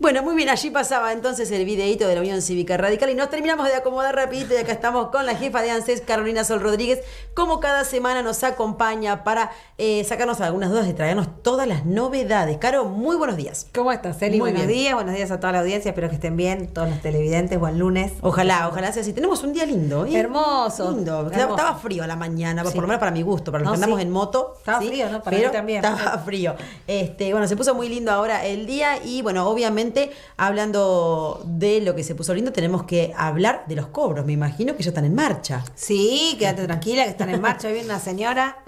Bueno, muy bien, allí pasaba entonces el videíto de la Unión Cívica Radical y nos terminamos de acomodar rapidito y acá estamos con la jefa de ANSES, Carolina Sol Rodríguez, como cada semana nos acompaña para eh, sacarnos algunas dudas y traernos todas las novedades. Caro, muy buenos días. ¿Cómo estás, Eli? Muy buenos bien. días, buenos días a toda la audiencia, espero que estén bien, todos los televidentes, buen lunes. Ojalá, ojalá sea así. Tenemos un día lindo. ¿eh? Hermoso. Lindo. Estaba frío la mañana, por lo menos para mi gusto, para los que andamos en moto. Estaba frío, ¿no? Para mí también. Estaba frío. Este, bueno, se puso muy lindo ahora el día y bueno, obviamente hablando de lo que se puso lindo, tenemos que hablar de los cobros. Me imagino que ya están en marcha. Sí, quédate tranquila, que están en marcha. Hoy viene una señora,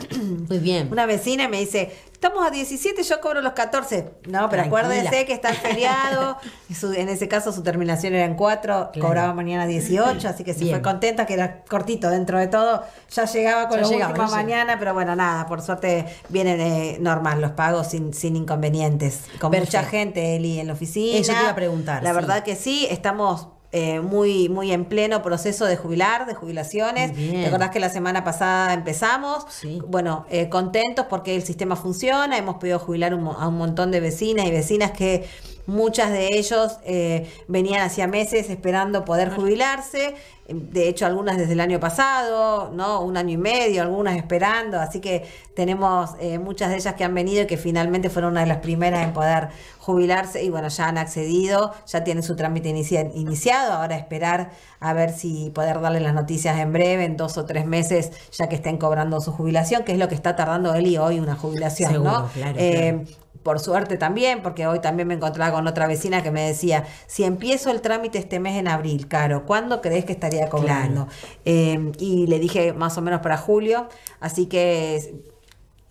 muy bien, una vecina, Y me dice, estamos a 17, yo cobro los 14. No, pero acuérdense que está feriado. en ese caso su terminación era en 4, cobraba mañana 18, así que se fue contenta, que era cortito dentro de todo. Ya llegaba con la última mañana, pero bueno, nada, por suerte vienen eh, normal los pagos sin, sin inconvenientes. Con mucha gente, Eli, en la oficina. Eso te iba a preguntar. La verdad que sí, estamos eh, muy, muy en pleno proceso de jubilar, de jubilaciones. ¿Te acordás que la semana pasada empezamos? Bueno, eh, contentos porque el sistema funciona. Hemos podido jubilar a un montón de vecinas y vecinas que Muchas de ellos eh, venían hacía meses esperando poder jubilarse, de hecho algunas desde el año pasado, ¿no? Un año y medio, algunas esperando, así que tenemos eh, muchas de ellas que han venido y que finalmente fueron una de las primeras en poder jubilarse y bueno, ya han accedido, ya tienen su trámite iniciado, ahora esperar a ver si poder darle las noticias en breve, en dos o tres meses, ya que estén cobrando su jubilación, que es lo que está tardando Eli hoy una jubilación, ¿no? Eh, por suerte también, porque hoy también me encontraba con otra vecina que me decía, si empiezo el trámite este mes en abril, Caro, ¿cuándo crees que estaría cobrando? Em, y le dije más o menos para julio, así que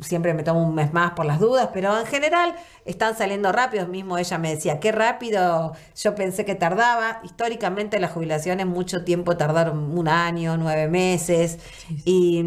siempre me tomo un mes más por las dudas, pero en general están saliendo rápido. Mismo ella me decía, qué rápido, yo pensé que tardaba. Históricamente las jubilaciones mucho tiempo tardaron un año, nueve meses. y,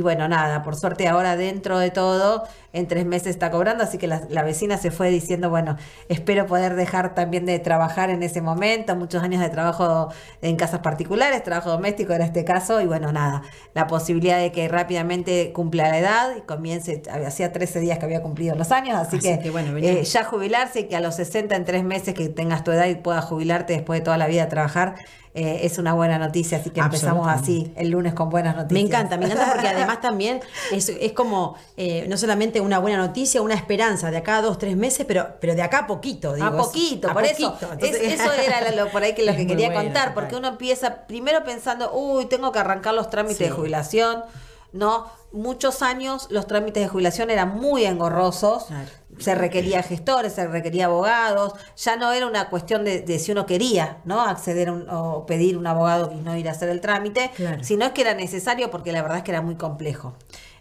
bueno, nada, por suerte ahora dentro de todo en tres meses está cobrando, así que la, vecina se fue diciendo, bueno, espero poder dejar también de trabajar en ese momento, muchos años de trabajo en casas particulares, trabajo doméstico era este caso, y bueno, nada, la posibilidad de que rápidamente cumpla la edad y comience, hacía 13 días que había cumplido los años, así, que, bueno, eh, ya jubilarse y que a los 60 en tres meses que tengas tu edad y puedas jubilarte después de toda la vida a trabajar, eh, es una buena noticia, así que empezamos así, el lunes con buenas noticias. Me encanta, me encanta porque además también es, es como eh, no solamente una buena noticia, una esperanza de acá a dos, tres meses, pero, pero de acá a poquito, digo. A poquito, por eso. eso era lo, por ahí que lo que quería contar, porque uno empieza primero pensando, uy, tengo que arrancar los trámites de jubilación ¿no? Muchos años los trámites de jubilación eran muy engorrosos, se requería gestores, se requería abogados, ya no era una cuestión de, si uno quería, ¿no? Acceder o pedir un abogado y no ir a hacer el trámite, sino es que era necesario porque la verdad es que era muy complejo.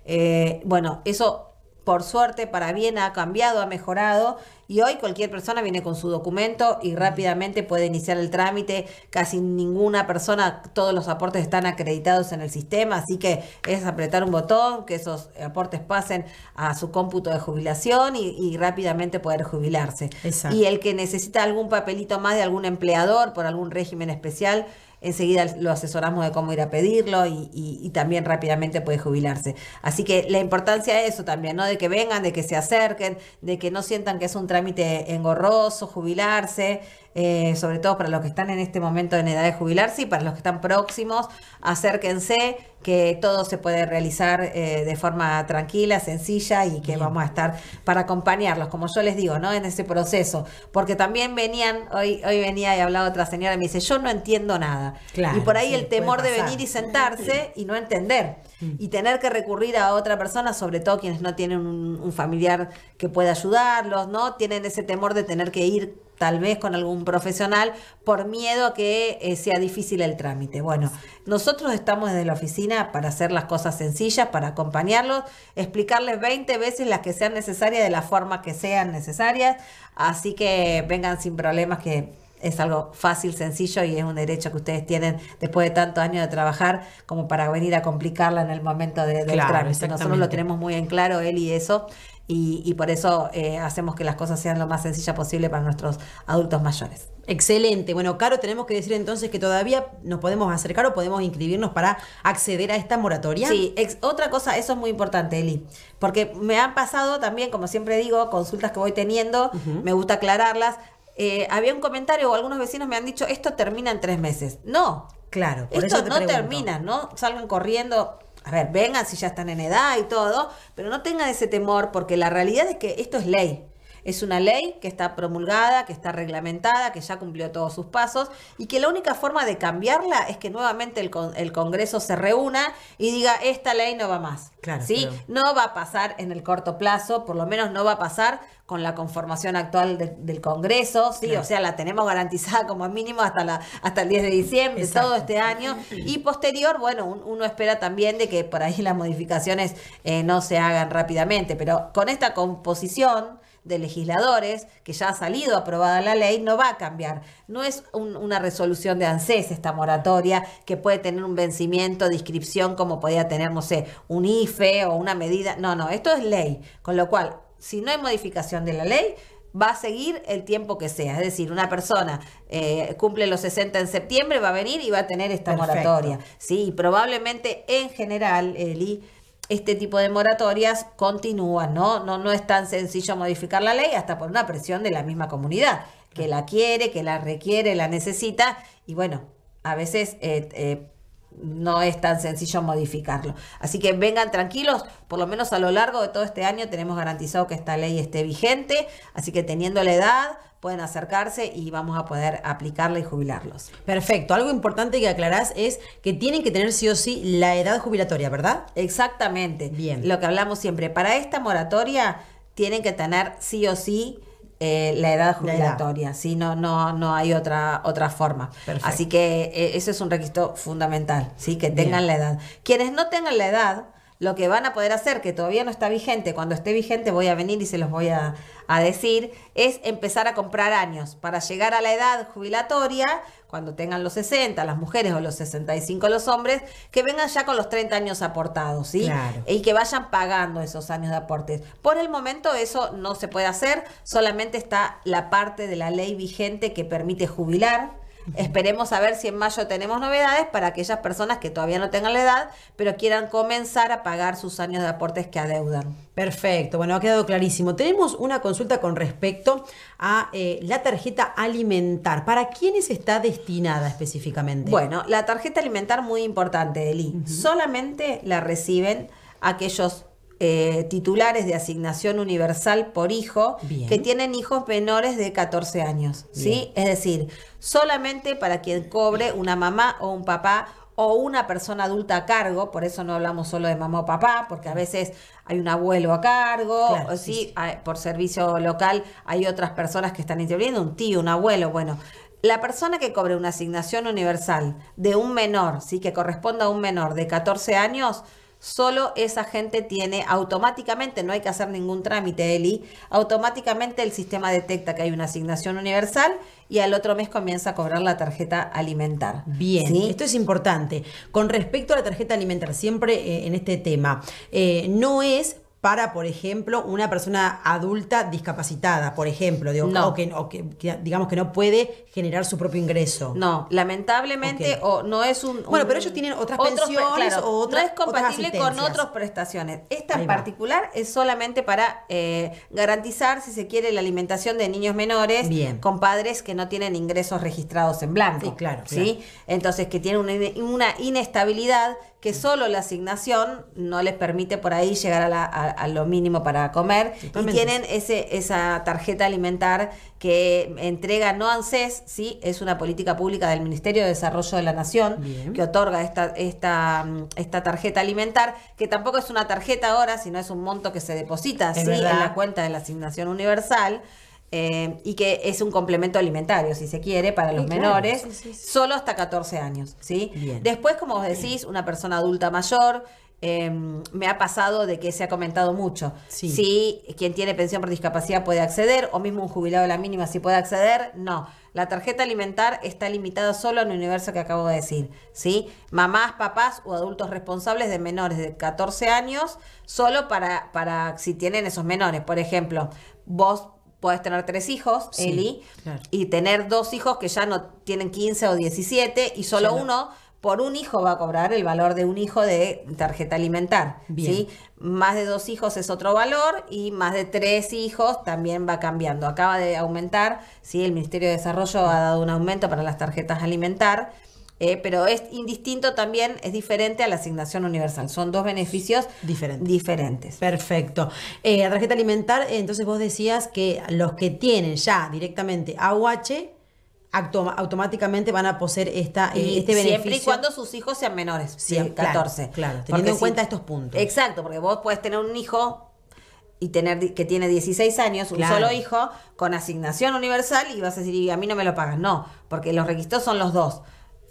Eh, bueno, eso por suerte, para bien, ha cambiado, ha mejorado y hoy cualquier persona viene con su documento y rápidamente puede iniciar el trámite. Casi ninguna persona, todos los aportes están acreditados en el sistema, así que es apretar un botón, que esos aportes pasen a su cómputo de jubilación y, rápidamente poder jubilarse. Y el que necesita algún papelito más de algún empleador por algún régimen especial, enseguida lo asesoramos de cómo ir a pedirlo y, también rápidamente puede jubilarse. Así que la importancia de eso también, ¿no? De que vengan, de que se acerquen, de que no sientan que es un trámite engorroso jubilarse, eh, sobre todo para los que están en este momento en edad de jubilarse y para los que están próximos, acérquense que todo se puede realizar eh, de forma tranquila, sencilla y que vamos a estar para acompañarlos, como yo les digo, ¿no? En ese proceso. Porque también venían, hoy, hoy venía y hablaba otra señora y me dice, yo no entiendo nada. y por ahí el temor de venir y sentarse y no entender. Mm. Y tener que recurrir a otra persona, sobre todo quienes no tienen un, un familiar que pueda ayudarlos, ¿no? Tienen ese temor de tener que ir tal vez con algún profesional, por miedo a que eh, sea difícil el trámite. Bueno, nosotros estamos desde la oficina para hacer las cosas sencillas, para acompañarlos, explicarles 20 veces las que sean necesarias, de la forma que sean necesarias, así que vengan sin problemas que es algo fácil, sencillo y es un derecho que ustedes tienen después de tantos años de trabajar como para venir a complicarla en el momento de, del trámite. Nosotros lo tenemos muy en claro, él y eso y, por eso eh, hacemos que las cosas sean lo más sencillas posible para nuestros adultos mayores. Excelente. Bueno, Caro, tenemos que decir entonces que todavía nos podemos acercar o podemos inscribirnos para acceder a esta moratoria. Sí, otra cosa, eso es muy importante, Eli, porque me han pasado también, como siempre digo, consultas que voy teniendo, me gusta aclararlas. Eh, había un comentario o algunos vecinos me han dicho, esto termina en tres meses. No, Claro, por Esto eso no termina, ¿no? Salgan corriendo a ver, vengan si ya están en edad y todo, pero no tengan ese temor porque la realidad es que esto es ley. Es una ley que está promulgada, que está reglamentada, que ya cumplió todos sus pasos y que la única forma de cambiarla es que nuevamente el, Congreso se reúna y diga, esta ley no va más. Claro, ¿sí? No va a pasar en el corto plazo, por lo menos no va a pasar con la conformación actual del Congreso, ¿sí? o sea, la tenemos garantizada como mínimo hasta, la, hasta el 10 de diciembre, todo este año, y posterior, bueno, uno espera también de que por ahí las modificaciones eh, no se hagan rápidamente, pero con esta composición de legisladores, que ya ha salido aprobada la ley, no va a cambiar. No es una resolución de ANSES esta moratoria que puede tener un vencimiento de inscripción como podía tener, no sé, un IFE o una medida. No, no, esto es ley. Con lo cual, si no hay modificación de la ley, va a seguir el tiempo que sea. Es decir, una persona eh, cumple los 60 en septiembre, va a venir y va a tener esta moratoria. Sí, probablemente en general, Eli, este tipo de moratorias continúan, ¿no? ¿no? No es tan sencillo modificar la ley hasta por una presión de la misma comunidad, que la quiere, que la requiere, la necesita, y bueno, a veces eh, eh, no es tan sencillo modificarlo. Así que vengan tranquilos, por lo menos a lo largo de todo este año tenemos garantizado que esta ley esté vigente, así que teniendo la edad pueden acercarse y vamos a poder aplicarla y jubilarlos. Perfecto, algo importante que aclarás es que tienen que tener sí o sí la edad jubilatoria, ¿verdad? Exactamente. Bien. Lo que hablamos siempre, para esta moratoria tienen que tener sí o sí eh, la edad jubilatoria, si No, no, no hay otra, otra forma. Así que eh, eso es un requisito fundamental, ¿sí? que tengan la edad. Quienes no tengan la edad, lo que van a poder hacer, que todavía no está vigente, cuando esté vigente voy a venir y se los voy a, decir, es empezar a comprar años para llegar a la edad jubilatoria, cuando tengan los 60 las mujeres o los 65 los hombres, que vengan ya con los 30 años aportados, ¿sí? Y que vayan pagando esos años de aportes. Por el momento eso no se puede hacer, solamente está la parte de la ley vigente que permite jubilar Esperemos a ver si en mayo tenemos novedades para aquellas personas que todavía no tengan la edad, pero quieran comenzar a pagar sus años de aportes que adeudan. Perfecto, bueno, ha quedado clarísimo. Tenemos una consulta con respecto a eh, la tarjeta alimentar. ¿Para quiénes está destinada específicamente? Bueno, la tarjeta alimentar muy importante, Eli. Solamente la reciben aquellos eh, titulares de asignación universal por hijo que tienen hijos menores de 14 años, ¿sí? Es decir, solamente para quien cobre una mamá o un papá o una persona adulta a cargo, por eso no hablamos solo de mamá o papá, porque a veces hay un abuelo a cargo, o sí, por servicio local hay otras personas que están interviniendo, un tío, un abuelo, bueno. La persona que cobre una asignación universal de un menor, sí, que corresponda a un menor de 14 años, solo esa gente tiene automáticamente, no hay que hacer ningún trámite, Eli, automáticamente el sistema detecta que hay una asignación universal y al otro mes comienza a cobrar la tarjeta alimentar. Bien, esto es importante. Con respecto a la tarjeta alimentar, siempre eh, en este tema, eh, no es para, por ejemplo, una persona adulta discapacitada, por ejemplo, o, que, o que, digamos que no puede generar su propio ingreso. No, lamentablemente o no es un, Bueno, pero ellos tienen otras pensiones o otras, No es compatible con otras prestaciones. Esta en particular es solamente para eh, garantizar, si se quiere, la alimentación de niños menores con padres que no tienen ingresos registrados en blanco. Sí, claro. Entonces, que tienen una, una inestabilidad que solo la asignación no les permite por ahí llegar a, lo mínimo para comer. Y tienen ese, esa tarjeta alimentar que entrega no ANSES, ¿sí? es una política pública del Ministerio de Desarrollo de la Nación que otorga esta, esta, esta tarjeta alimentar, que tampoco es una tarjeta ahora, sino es un monto que se deposita en la cuenta de la asignación universal. Eh, y que es un complemento alimentario, si se quiere, para los menores, solo hasta 14 años. ¿sí? Después, como vos decís, una persona adulta mayor, eh, me ha pasado de que se ha comentado mucho. Si quien tiene pensión por discapacidad puede acceder, o mismo un jubilado de la mínima si puede acceder, no. La tarjeta alimentar está limitada solo en el universo que acabo de decir. ¿sí? Mamás, papás o adultos responsables de menores de 14 años, solo para, para si tienen esos menores. Por ejemplo, vos puedes tener tres hijos, Eli, y tener dos hijos que ya no tienen 15 o 17 y solo uno por un hijo va a cobrar el valor de un hijo de tarjeta alimentar. Más de dos hijos es otro valor y más de tres hijos también va cambiando. Acaba de aumentar, el Ministerio de Desarrollo ha dado un aumento para las tarjetas alimentar eh, pero es indistinto también, es diferente a la asignación universal. Son dos beneficios diferentes. Perfecto. la eh, tarjeta alimentar, eh, entonces vos decías que los que tienen ya directamente AUH, automáticamente van a poseer esta, este beneficio. Siempre y cuando sus hijos sean menores, 14. Claro, teniendo en cuenta estos puntos. Exacto, porque vos puedes tener un hijo y tener que tiene 16 años, un solo hijo, con asignación universal y vas a decir, a mí no me lo pagas. No, porque los requisitos son los dos.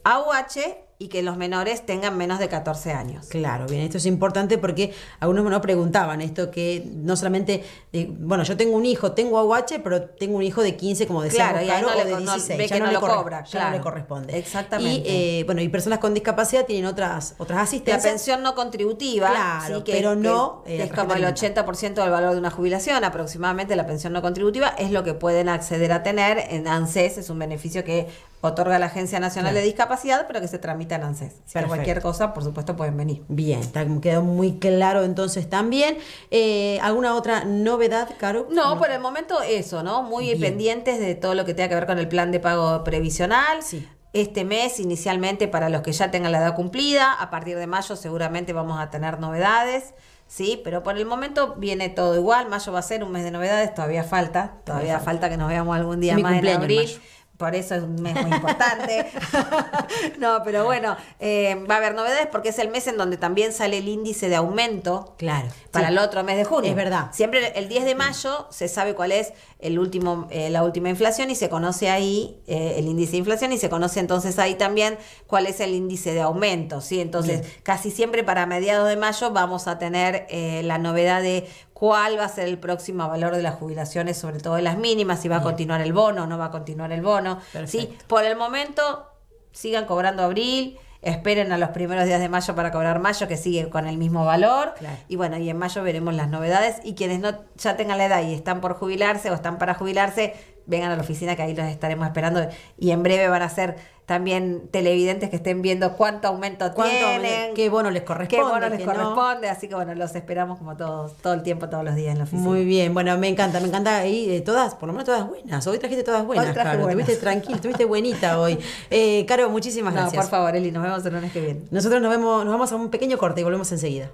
AUH y que los menores tengan menos de 14 años. Claro, bien, esto es importante porque algunos nos preguntaban esto que no solamente, eh, bueno, yo tengo un hijo, tengo AUH, pero tengo un hijo de 15, como decía, claro, o de 16, ya, no, le cobra, no le corresponde. Exactamente. Y, eh, bueno, y personas con discapacidad tienen otras otras asistencias. La pensión no contributiva, pero no es eh, como el 80% del valor de una jubilación, aproximadamente la pensión no contributiva es lo que pueden acceder a tener en ANSES, es un beneficio que otorga la Agencia Nacional de Discapacidad, pero que se tramita en ANSES. Pero cualquier cosa, por supuesto, pueden venir. Bien, quedó muy claro entonces también. Eh, ¿Alguna otra novedad, Caro? No, por el momento eso, ¿no? Muy pendientes de todo lo que tenga que ver con el plan de pago previsional. Sí este mes inicialmente para los que ya tengan la edad cumplida. A partir de mayo seguramente vamos a tener novedades. Sí, pero por el momento viene todo igual. Mayo va a ser un mes de novedades, todavía falta, todavía falta, que nos veamos algún día más en abril. Mayo por eso es un mes muy importante. no, pero bueno, eh, va a haber novedades porque es el mes en donde también sale el índice de aumento. Claro. Para el otro mes de junio. Es verdad. Siempre el 10 de mayo se sabe cuál es el último, eh, la última inflación y se conoce ahí eh, el índice de inflación y se conoce entonces ahí también cuál es el índice de aumento, ¿sí? Entonces, casi siempre para mediados de mayo vamos a tener la novedad de cuál va a ser el próximo valor de las jubilaciones, sobre todo de las mínimas, si va a continuar el bono o no va a continuar el bono. ¿sí? Por el momento, sigan cobrando abril, esperen a los primeros días de mayo para cobrar mayo, que sigue con el mismo valor. Y bueno, y en mayo veremos las novedades. Y quienes no ya tengan la edad y están por jubilarse o están para jubilarse, vengan a la oficina que ahí los estaremos esperando y en breve van a ser también televidentes que estén viendo cuánto aumento tienen, qué bono les corresponde, qué bono les corresponde, así que bueno, los esperamos como todos todo el tiempo, todos los días en la oficina. Muy bien, bueno, me encanta, me encanta ahí eh, todas, por lo menos todas buenas. Hoy trajiste todas buenas, hoy Caro, buenas. estuviste tranquilo, estuviste buenita hoy. Eh, Caro, muchísimas gracias. por favor, Eli, nos vemos el lunes que viene. Nosotros nos vemos, nos vamos a un pequeño corte y volvemos enseguida.